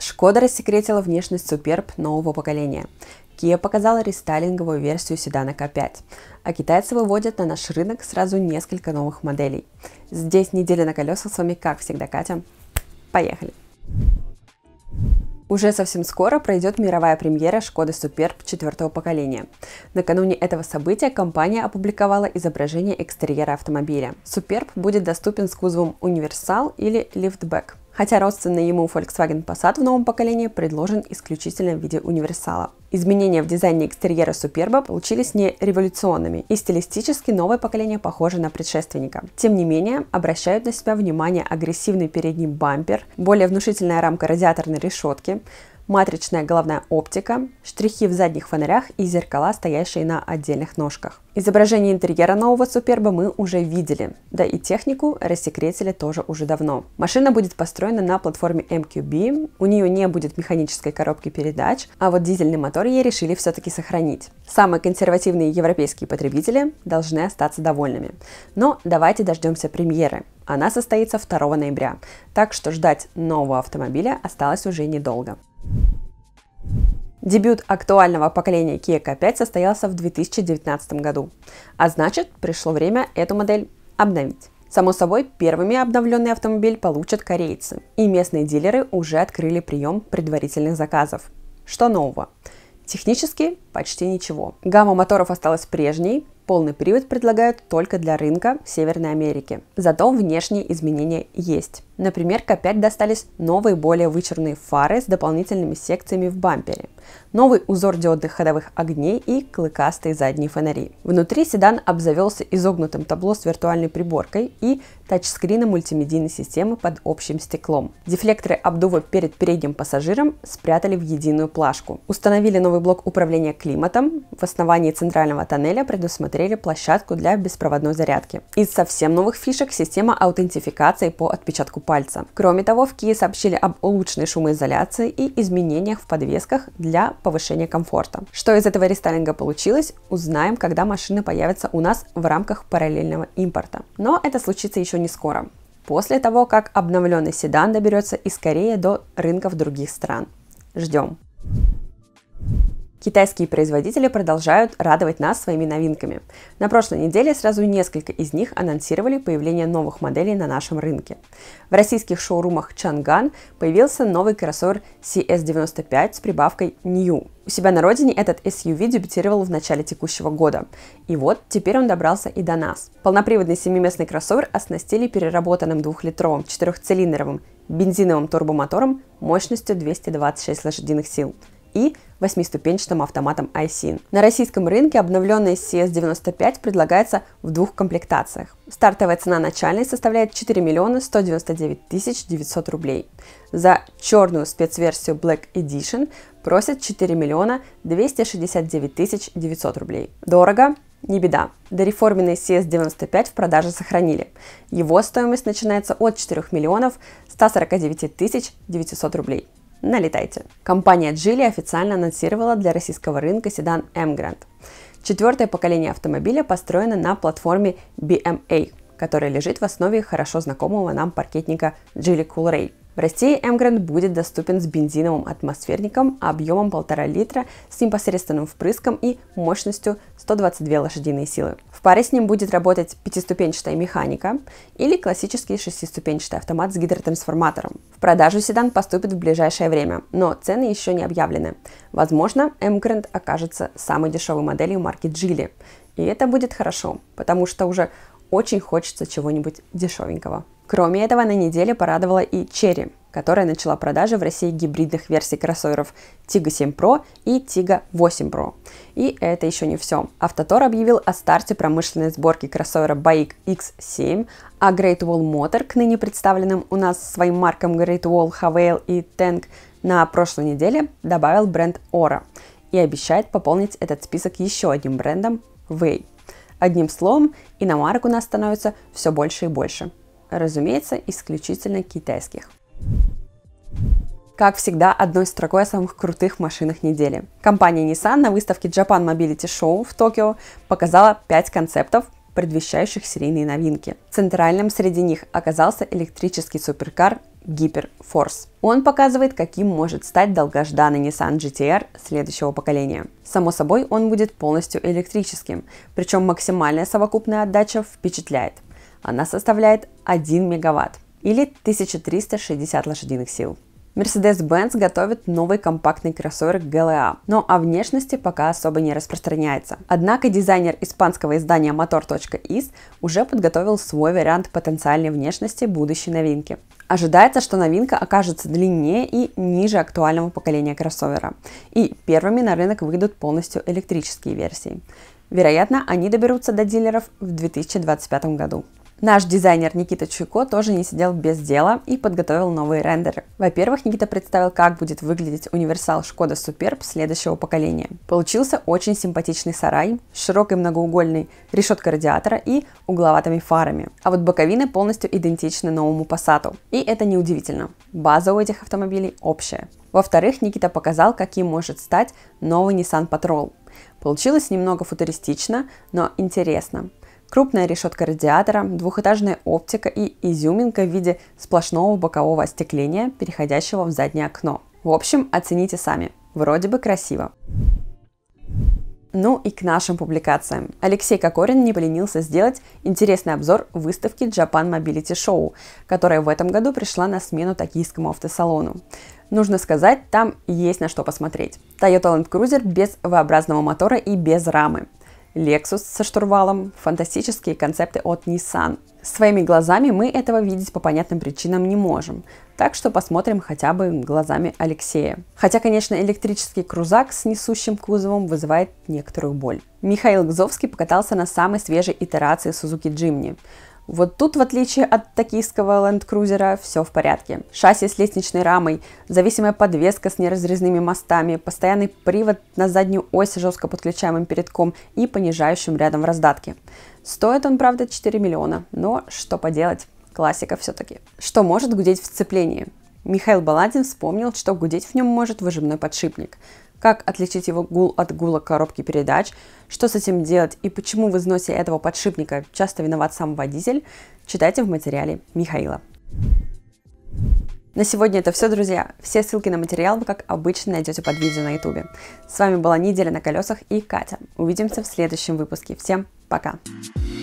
Шкода рассекретила внешность Суперб нового поколения. Kia показала рестайлинговую версию седана К5, а китайцы выводят на наш рынок сразу несколько новых моделей. Здесь неделя на колесах с вами, как всегда, Катя. Поехали! Уже совсем скоро пройдет мировая премьера Шкоды Суперб четвертого поколения. Накануне этого события компания опубликовала изображение экстерьера автомобиля. Суперб будет доступен с кузовом универсал или лифтбэк – хотя родственный ему Volkswagen Passat в новом поколении предложен исключительно в виде универсала. Изменения в дизайне экстерьера Суперба получились не революционными, и стилистически новое поколение похоже на предшественника. Тем не менее, обращают на себя внимание агрессивный передний бампер, более внушительная рамка радиаторной решетки, матричная головная оптика, штрихи в задних фонарях и зеркала, стоящие на отдельных ножках. Изображение интерьера нового Суперба мы уже видели, да и технику рассекретили тоже уже давно. Машина будет построена на платформе MQB, у нее не будет механической коробки передач, а вот дизельный мотор ей решили все-таки сохранить. Самые консервативные европейские потребители должны остаться довольными. Но давайте дождемся премьеры. Она состоится 2 ноября, так что ждать нового автомобиля осталось уже недолго. Дебют актуального поколения Kia K5 состоялся в 2019 году, а значит пришло время эту модель обновить. Само собой, первыми обновленный автомобиль получат корейцы, и местные дилеры уже открыли прием предварительных заказов. Что нового? Технически почти ничего. Гамма моторов осталась прежней, Полный привод предлагают только для рынка Северной Америки. Зато внешние изменения есть. Например, к 5 достались новые более вычурные фары с дополнительными секциями в бампере, новый узор диодных ходовых огней и клыкастые задние фонари. Внутри седан обзавелся изогнутым табло с виртуальной приборкой и тачскрином мультимедийной системы под общим стеклом. Дефлекторы обдува перед передним пассажиром спрятали в единую плашку. Установили новый блок управления климатом. В основании центрального тоннеля предусмотрено рассмотрели площадку для беспроводной зарядки. Из совсем новых фишек – система аутентификации по отпечатку пальца. Кроме того, в Kia сообщили об улучшенной шумоизоляции и изменениях в подвесках для повышения комфорта. Что из этого рестайлинга получилось, узнаем, когда машины появятся у нас в рамках параллельного импорта. Но это случится еще не скоро после того, как обновленный седан доберется из Кореи до рынков других стран. Ждем. Китайские производители продолжают радовать нас своими новинками. На прошлой неделе сразу несколько из них анонсировали появление новых моделей на нашем рынке. В российских шоурумах Чанган появился новый кроссовер CS95 с прибавкой New. У себя на родине этот SUV дебютировал в начале текущего года. И вот теперь он добрался и до нас. Полноприводный семиместный кроссовер оснастили переработанным двухлитровым четырехцилиндровым бензиновым турбомотором мощностью 226 лошадиных сил и восьмиступенчатым автоматом ISIN. На российском рынке обновленный CS95 предлагается в двух комплектациях. Стартовая цена начальной составляет 4 миллиона 199 тысяч 900 рублей. За черную спецверсию Black Edition просят 4 миллиона 269 тысяч 900 рублей. Дорого, не беда. Дореформенный CS95 в продаже сохранили. Его стоимость начинается от 4 миллионов 149 тысяч 900 рублей налетайте. Компания Geely официально анонсировала для российского рынка седан M-Grand. Четвертое поколение автомобиля построено на платформе BMA, эм которая лежит в основе хорошо знакомого нам паркетника Geely Coolray – в России Эмгранд будет доступен с бензиновым атмосферником объемом 1,5 литра с непосредственным впрыском и мощностью 122 лошадиные силы. В паре с ним будет работать пятиступенчатая механика или классический шестиступенчатый автомат с гидротрансформатором. В продажу седан поступит в ближайшее время, но цены еще не объявлены. Возможно, Эмгранд окажется самой дешевой моделью марки Geely. И это будет хорошо, потому что уже очень хочется чего-нибудь дешевенького. Кроме этого, на неделе порадовала и Cherry, которая начала продажи в России гибридных версий кроссоверов Tiggo 7 Pro и Tiggo 8 Pro. И это еще не все. Автотор объявил о старте промышленной сборки кроссовера BAIC X7, а Great Wall Motor к ныне представленным у нас своим маркам Great Wall, Havail и Tank на прошлой неделе добавил бренд Aura и обещает пополнить этот список еще одним брендом Way. Одним словом, иномарок у нас становится все больше и больше. Разумеется, исключительно китайских. Как всегда, одной строкой о самых крутых машинах недели. Компания Nissan на выставке Japan Mobility Show в Токио показала 5 концептов, предвещающих серийные новинки. Центральным среди них оказался электрический суперкар Гиперфорс. Он показывает, каким может стать долгожданный Nissan GTR следующего поколения. Само собой, он будет полностью электрическим, причем максимальная совокупная отдача впечатляет. Она составляет 1 мегаватт или 1360 лошадиных сил. Mercedes-Benz готовит новый компактный кроссовер GLA, а, но о внешности пока особо не распространяется. Однако дизайнер испанского издания Motor.is уже подготовил свой вариант потенциальной внешности будущей новинки. Ожидается, что новинка окажется длиннее и ниже актуального поколения кроссовера. И первыми на рынок выйдут полностью электрические версии. Вероятно, они доберутся до дилеров в 2025 году. Наш дизайнер Никита Чуйко тоже не сидел без дела и подготовил новые рендеры. Во-первых, Никита представил, как будет выглядеть универсал Шкода Суперб следующего поколения. Получился очень симпатичный сарай с широкой многоугольной решеткой радиатора и угловатыми фарами. А вот боковины полностью идентичны новому Пассату, И это неудивительно. База у этих автомобилей общая. Во-вторых, Никита показал, каким может стать новый Nissan Patrol. Получилось немного футуристично, но интересно крупная решетка радиатора, двухэтажная оптика и изюминка в виде сплошного бокового остекления, переходящего в заднее окно. В общем, оцените сами. Вроде бы красиво. Ну и к нашим публикациям. Алексей Кокорин не поленился сделать интересный обзор выставки Japan Mobility Show, которая в этом году пришла на смену токийскому автосалону. Нужно сказать, там есть на что посмотреть. Toyota Land Cruiser без V-образного мотора и без рамы. Lexus со штурвалом, фантастические концепты от Nissan. Своими глазами мы этого видеть по понятным причинам не можем, так что посмотрим хотя бы глазами Алексея. Хотя, конечно, электрический крузак с несущим кузовом вызывает некоторую боль. Михаил Гзовский покатался на самой свежей итерации Suzuki Jimny. Вот тут, в отличие от токийского Land Cruiser, все в порядке. Шасси с лестничной рамой, зависимая подвеска с неразрезными мостами, постоянный привод на заднюю ось с жестко подключаемым передком и понижающим рядом в раздатке. Стоит он, правда, 4 миллиона, но что поделать, классика все-таки. Что может гудеть в сцеплении? Михаил Баладин вспомнил, что гудеть в нем может выжимной подшипник. Как отличить его гул от гула коробки передач, что с этим делать и почему в износе этого подшипника часто виноват сам водитель, читайте в материале Михаила. На сегодня это все, друзья. Все ссылки на материал вы, как обычно, найдете под видео на ютубе. С вами была «Неделя на колесах» и Катя. Увидимся в следующем выпуске. Всем пока! Пока.